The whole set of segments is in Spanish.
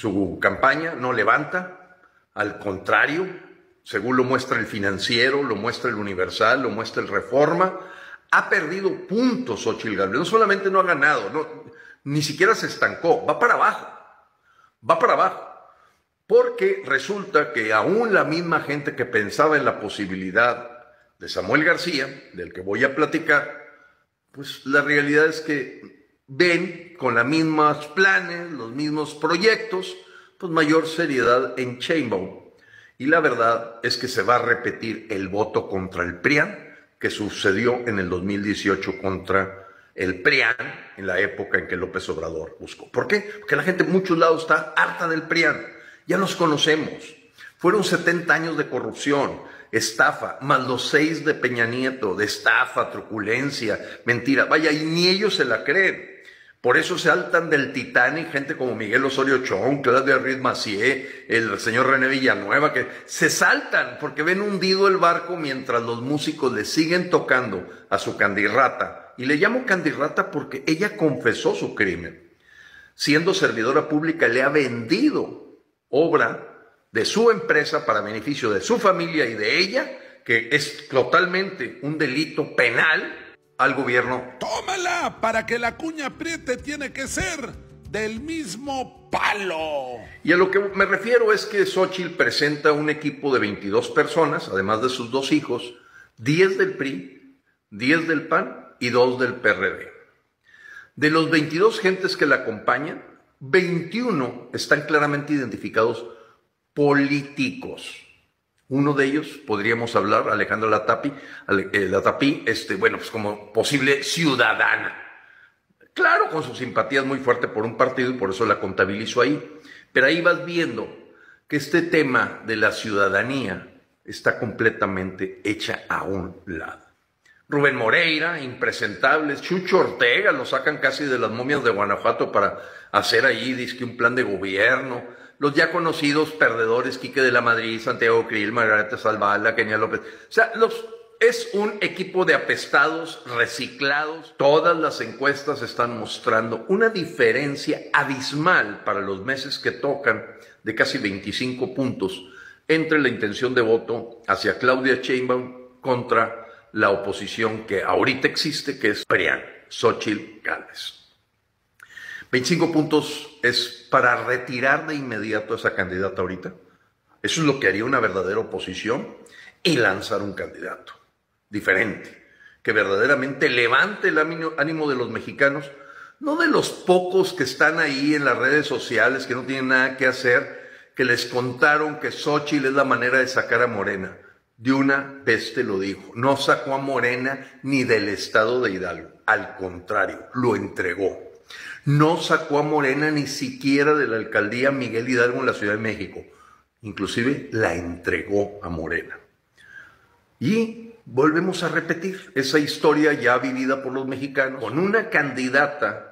Su campaña no levanta, al contrario, según lo muestra el financiero, lo muestra el universal, lo muestra el reforma, ha perdido puntos Xochitl Gabriel, No solamente no ha ganado, ni siquiera se estancó, va para abajo, va para abajo. Porque resulta que aún la misma gente que pensaba en la posibilidad de Samuel García, del que voy a platicar, pues la realidad es que ven con los mismos planes, los mismos proyectos, pues mayor seriedad en Chainbow. Y la verdad es que se va a repetir el voto contra el PRIAN que sucedió en el 2018 contra el PRIAN en la época en que López Obrador buscó. ¿Por qué? Porque la gente muchos lados está harta del PRIAN. Ya nos conocemos. Fueron 70 años de corrupción, estafa, más los seis de Peña Nieto, de estafa, truculencia, mentira. Vaya, y ni ellos se la creen. Por eso se saltan del Titanic gente como Miguel Osorio Chong, Claudia Ruiz Macié, el señor René Villanueva, que se saltan porque ven hundido el barco mientras los músicos le siguen tocando a su candirrata. Y le llamo candirrata porque ella confesó su crimen. Siendo servidora pública le ha vendido obra de su empresa para beneficio de su familia y de ella, que es totalmente un delito penal al gobierno. Tómala, para que la cuña apriete tiene que ser del mismo palo. Y a lo que me refiero es que Xochitl presenta un equipo de 22 personas, además de sus dos hijos, 10 del PRI, 10 del PAN y 2 del PRD. De los 22 gentes que la acompañan, 21 están claramente identificados políticos. Uno de ellos, podríamos hablar, Alejandra Latapi, eh, Latapi, este, bueno, pues como posible ciudadana. Claro, con sus simpatías muy fuerte por un partido y por eso la contabilizo ahí. Pero ahí vas viendo que este tema de la ciudadanía está completamente hecha a un lado. Rubén Moreira, impresentables, Chucho Ortega, lo sacan casi de las momias de Guanajuato para hacer ahí, dice un plan de gobierno los ya conocidos perdedores, Quique de la Madrid, Santiago Krill, Margarita Salvala, Kenia López. O sea, es un equipo de apestados, reciclados. Todas las encuestas están mostrando una diferencia abismal para los meses que tocan de casi 25 puntos entre la intención de voto hacia Claudia Sheinbaum contra la oposición que ahorita existe, que es brian Xochitl Gales. 25 puntos es para retirar de inmediato a esa candidata ahorita. Eso es lo que haría una verdadera oposición y lanzar un candidato diferente, que verdaderamente levante el ánimo de los mexicanos, no de los pocos que están ahí en las redes sociales, que no tienen nada que hacer, que les contaron que Xochitl es la manera de sacar a Morena. De una peste lo dijo, no sacó a Morena ni del estado de Hidalgo, al contrario, lo entregó. No sacó a Morena ni siquiera de la alcaldía Miguel Hidalgo en la Ciudad de México. Inclusive la entregó a Morena. Y volvemos a repetir esa historia ya vivida por los mexicanos con una candidata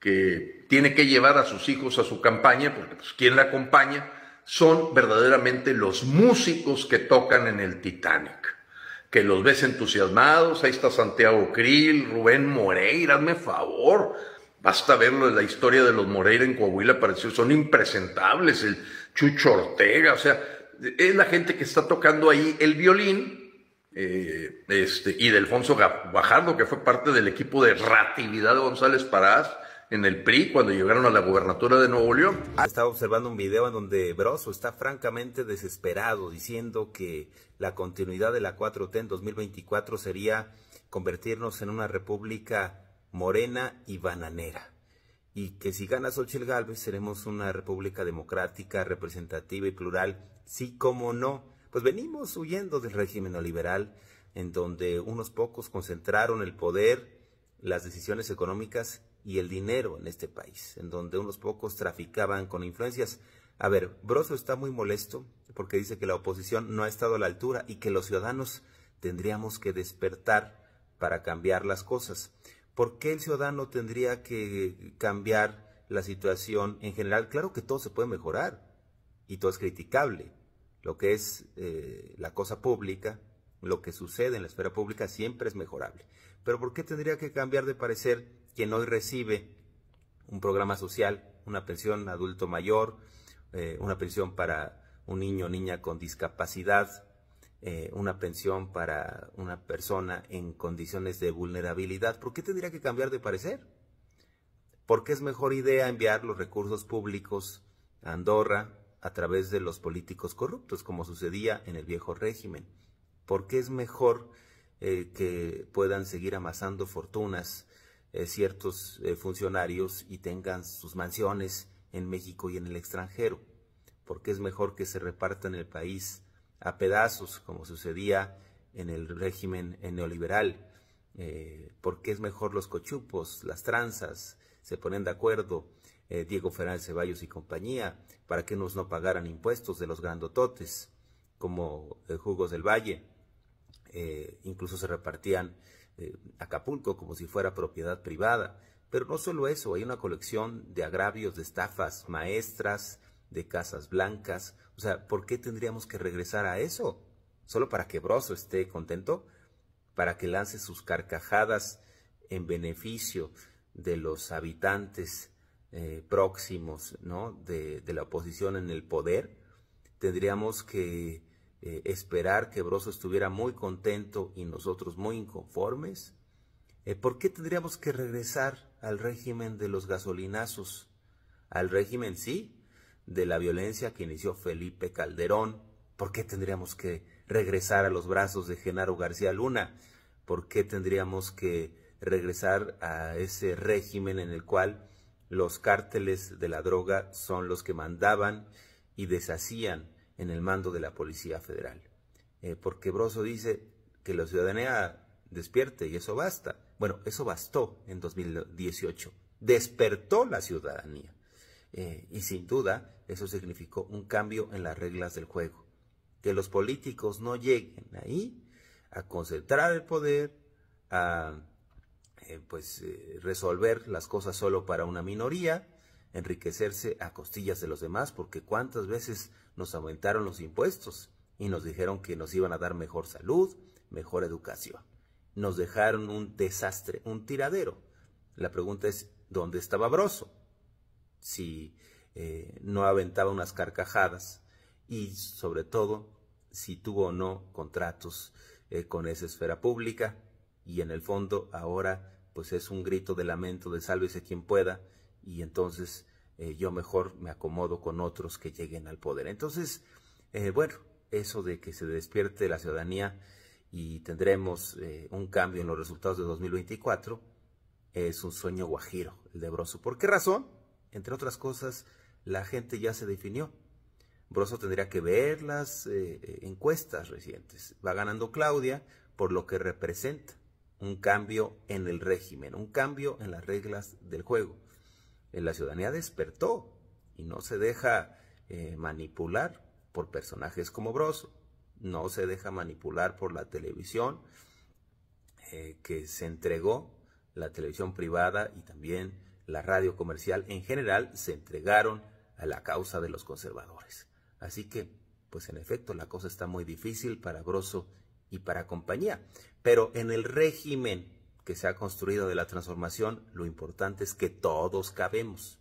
que tiene que llevar a sus hijos a su campaña, porque pues, quien la acompaña son verdaderamente los músicos que tocan en el Titanic que los ves entusiasmados. Ahí está Santiago Krill, Rubén Moreira, hazme favor hasta verlo en la historia de los Moreira en Coahuila, pareció, son impresentables, el Chucho Ortega, o sea, es la gente que está tocando ahí el violín, eh, este, y de Alfonso Bajardo, que fue parte del equipo de ratividad de González Parás en el PRI cuando llegaron a la gubernatura de Nuevo León. Ah, estaba observando un video en donde Broso está francamente desesperado diciendo que la continuidad de la 4T en 2024 sería convertirnos en una república morena y bananera. Y que si gana Xochitl Galvez seremos una república democrática, representativa y plural, sí como no. Pues venimos huyendo del régimen neoliberal, en donde unos pocos concentraron el poder, las decisiones económicas y el dinero en este país, en donde unos pocos traficaban con influencias. A ver, Broso está muy molesto porque dice que la oposición no ha estado a la altura y que los ciudadanos tendríamos que despertar para cambiar las cosas. ¿Por qué el ciudadano tendría que cambiar la situación en general? Claro que todo se puede mejorar y todo es criticable. Lo que es eh, la cosa pública, lo que sucede en la esfera pública siempre es mejorable. Pero ¿por qué tendría que cambiar de parecer quien hoy recibe un programa social, una pensión adulto mayor, eh, una pensión para un niño o niña con discapacidad, eh, una pensión para una persona en condiciones de vulnerabilidad, ¿por qué tendría que cambiar de parecer? Porque es mejor idea enviar los recursos públicos a Andorra a través de los políticos corruptos, como sucedía en el viejo régimen? Porque es mejor eh, que puedan seguir amasando fortunas eh, ciertos funcionarios y tengan sus mansiones en México y en el extranjero? qué es mejor que se repartan el país a pedazos, como sucedía en el régimen neoliberal, eh, porque es mejor los cochupos, las tranzas, se ponen de acuerdo eh, Diego Fernández Ceballos y compañía para que nos no pagaran impuestos de los grandototes, como eh, Jugos del Valle. incluso se repartían Acapulco como si fuera propiedad privada. Pero no solo eso, hay una colección de agravios, de estafas maestras, de casas blancas, o sea, ¿por qué tendríamos que regresar a eso? ¿Solo para que Broso esté contento? ¿Para que lance sus carcajadas en beneficio de los habitantes eh, próximos ¿no? de, la oposición en el poder? Tendríamos que eh, esperar que Broso estuviera muy contento y nosotros muy inconformes. Eh, ¿Por qué tendríamos que regresar al régimen de los gasolinazos? Al régimen, sí, de la violencia que inició Felipe Calderón. ¿Por qué tendríamos que regresar a los brazos de Genaro García Luna? ¿Por qué tendríamos que regresar a ese régimen en el cual los cárteles de la droga son los que mandaban y deshacían en el mando de la Policía Federal? Eh, porque Broso dice que la ciudadanía despierte y eso basta. Bueno, eso bastó en 2018. Despertó la ciudadanía. Eh, y sin duda eso significó un cambio en las reglas del juego. Que los políticos no lleguen ahí a concentrar el poder, a eh, pues, eh, resolver las cosas solo para una minoría, enriquecerse a costillas de los demás, porque cuántas veces nos aumentaron los impuestos y nos dijeron que nos iban a dar mejor salud, mejor educación. Nos dejaron un desastre, un tiradero. La pregunta es, ¿dónde estaba Babroso? si eh, no aventaba unas carcajadas y sobre todo si tuvo o no contratos eh, con esa esfera pública y en el fondo ahora pues es un grito de lamento de sálvese quien pueda y entonces eh, yo mejor me acomodo con otros que lleguen al poder. Entonces, bueno, eso de que se despierte la ciudadanía y tendremos un cambio en los resultados de 2024 es un sueño guajiro, el de ¿Por qué razón? Entre otras cosas, la gente ya se definió. Broso tendría que ver las eh, eh, encuestas recientes. Va ganando Claudia por lo que representa un cambio en el régimen, un cambio en las reglas del juego. Eh, la ciudadanía despertó y no se deja manipular por personajes como Broso, no se deja manipular por la televisión que se entregó, la televisión privada y también la radio comercial en general se entregaron a la causa de los conservadores. Así que, pues en efecto, la cosa está muy difícil para Grosso y para compañía. Pero en el régimen que se ha construido de la transformación, lo importante es que todos cabemos.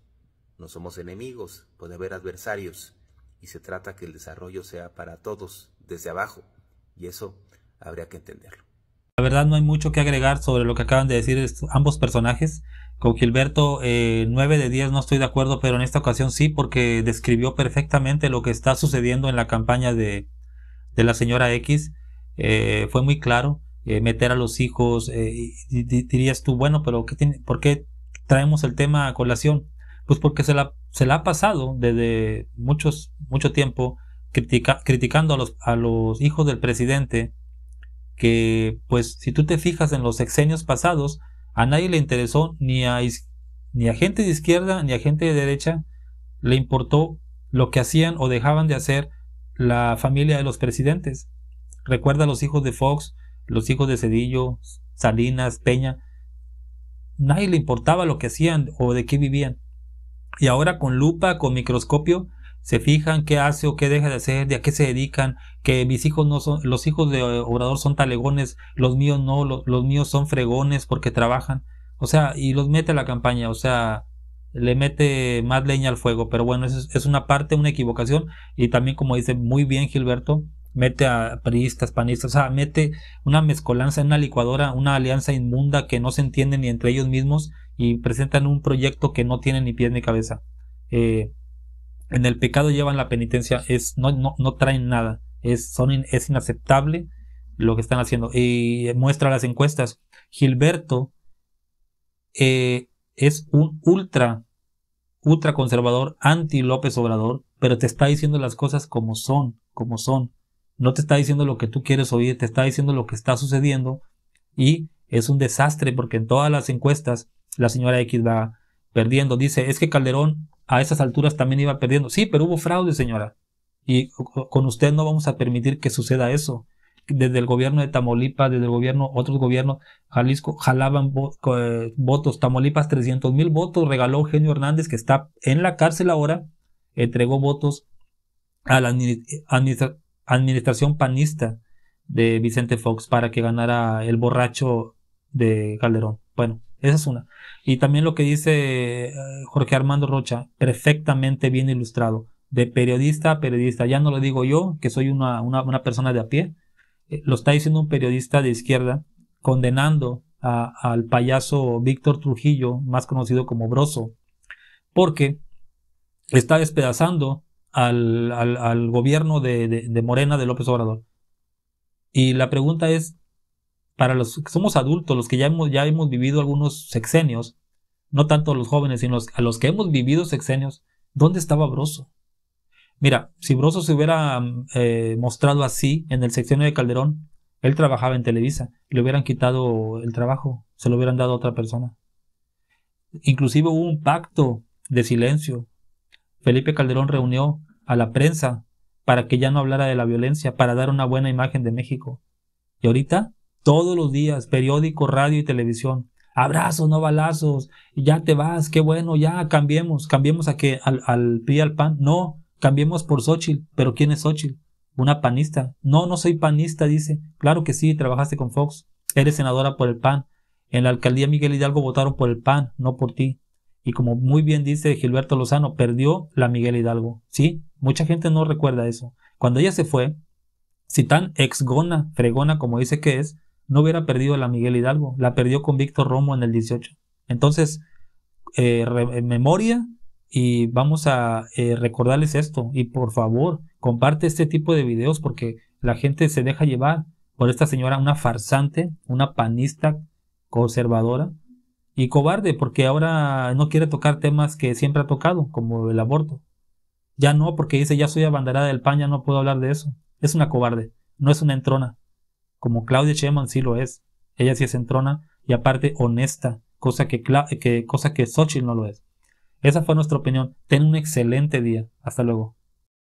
No somos enemigos, puede haber adversarios, y se trata que el desarrollo sea para todos, desde abajo, y eso habría que entenderlo. La verdad no hay mucho que agregar sobre lo que acaban de decir ambos personajes. Con Gilberto, eh, 9 de 10 no estoy de acuerdo, pero en esta ocasión sí, porque describió perfectamente lo que está sucediendo en la campaña de, de la señora X. Eh, fue muy claro, eh, meter a los hijos, eh, y, dirías tú, bueno, pero ¿qué tiene, ¿por qué traemos el tema a colación? Pues porque se la, se la ha pasado desde muchos, mucho tiempo criticando a los, a los hijos del presidente que pues si tú te fijas en los sexenios pasados, a nadie le interesó ni a, ni a gente de izquierda ni a gente de derecha le importó lo que hacían o dejaban de hacer la familia de los presidentes. Recuerda los hijos de Fox, los hijos de Cedillo, Salinas, Peña. Nadie le importaba lo que hacían o de qué vivían. Y ahora con lupa, con microscopio, se fijan qué hace o qué deja de hacer, de a qué se dedican, que mis hijos no son, los hijos de Obrador son talegones, los míos no, los, míos son fregones porque trabajan, o sea, y los mete a la campaña, o sea, le mete más leña al fuego, pero bueno, es, es una parte, una equivocación, y también como dice muy bien Gilberto, mete a priistas, panistas, o sea, mete una mezcolanza, en una licuadora, una alianza inmunda que no se entiende ni entre ellos mismos y presentan un proyecto que no tiene ni pies ni cabeza. Eh, en el pecado llevan la penitencia, es, no, no, no traen nada, es, son es inaceptable lo que están haciendo. Y muestra las encuestas. Gilberto eh, es un ultra, ultra conservador, anti López Obrador, pero te está diciendo las cosas como son, como son. No te está diciendo lo que tú quieres oír, te está diciendo lo que está sucediendo y es un desastre porque en todas las encuestas la señora X va perdiendo. Dice, es que Calderón a esas alturas también iba perdiendo. Sí, pero hubo fraude, señora. Y con usted no vamos a permitir que suceda eso. Desde el gobierno de Tamaulipas, desde el gobierno, otros gobiernos, Jalisco, jalaban eh, votos. Tamaulipas, 300 mil votos regaló Eugenio Hernández, que está en la cárcel ahora, entregó votos a la administración panista de Vicente Fox para que ganara el borracho de Calderón. Bueno, esa es una. Y también lo que dice eh, Jorge Armando Rocha, perfectamente bien ilustrado. De periodista a periodista. Ya no lo digo yo, que soy una, persona de a pie. Eh, lo está diciendo un periodista de izquierda, condenando al payaso Víctor Trujillo, más conocido como Broso, porque está despedazando al, gobierno de, de Morena de López Obrador. Y la pregunta es, para los que somos adultos, los que ya hemos, ya hemos vivido algunos sexenios, no tanto los jóvenes, sino a los que hemos vivido sexenios, ¿dónde estaba Broso? Mira, si Broso se hubiera mm, eh, mostrado así en el sexenio de Calderón, él trabajaba en Televisa, le hubieran quitado el trabajo, se lo hubieran dado a otra persona. Inclusive hubo un pacto de silencio. Felipe Calderón reunió a la prensa para que ya no hablara de la violencia, para dar una buena imagen de México. Y ahorita todos los días, periódico, radio y televisión. Abrazos, no balazos, ya te vas, qué bueno, ya cambiemos, cambiemos a que al, al pie al pan. No, cambiemos por Xochitl, pero ¿quién es Xochitl? Una panista. No, no soy panista, dice. Claro que sí, trabajaste con Fox, eres senadora por el PAN. En la alcaldía Miguel Hidalgo votaron por el PAN, no por ti. Y como muy bien dice Gilberto Lozano, perdió la Miguel Hidalgo. Sí, mucha gente no recuerda eso. Cuando ella se fue, si tan exgona, fregona como dice que es, no hubiera perdido la Miguel Hidalgo, la perdió con Víctor Romo en el 18. Entonces, eh, eh, memoria y vamos a eh, recordarles esto. Y por favor, comparte este tipo de videos porque la gente se deja llevar por esta señora, una farsante, una panista conservadora y cobarde porque ahora no quiere tocar temas que siempre ha tocado, como el aborto. Ya no, porque dice, ya soy abanderada del PAN, ya no puedo hablar de eso. Es una cobarde, no es una entrona como Claudia Sheinbaum sí lo es. Ella sí es entrona y aparte honesta, cosa que, que, cosa que Xochitl no lo es. Esa fue nuestra opinión. Ten un excelente día. Hasta luego.